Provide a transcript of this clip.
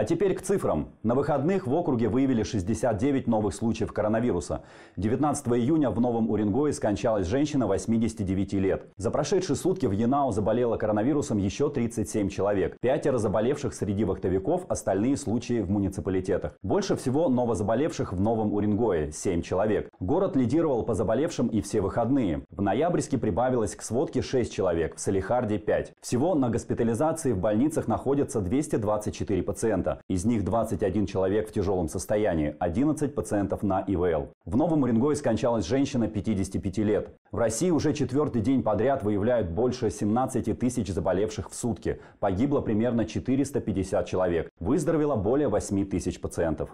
А теперь к цифрам. На выходных в округе выявили 69 новых случаев коронавируса. 19 июня в Новом Уренгое скончалась женщина 89 лет. За прошедшие сутки в Янау заболело коронавирусом еще 37 человек. Пятеро заболевших среди вахтовиков, остальные случаи в муниципалитетах. Больше всего новозаболевших в Новом Уренгое – 7 человек. Город лидировал по заболевшим и все выходные. В ноябрьске прибавилось к сводке 6 человек, в Салихарде – 5. Всего на госпитализации в больницах находятся 224 пациента пациента. Из них 21 человек в тяжелом состоянии, 11 пациентов на ИВЛ. В Новом Уренгое скончалась женщина 55 лет. В России уже четвертый день подряд выявляют больше 17 тысяч заболевших в сутки. Погибло примерно 450 человек. Выздоровело более 8 тысяч пациентов.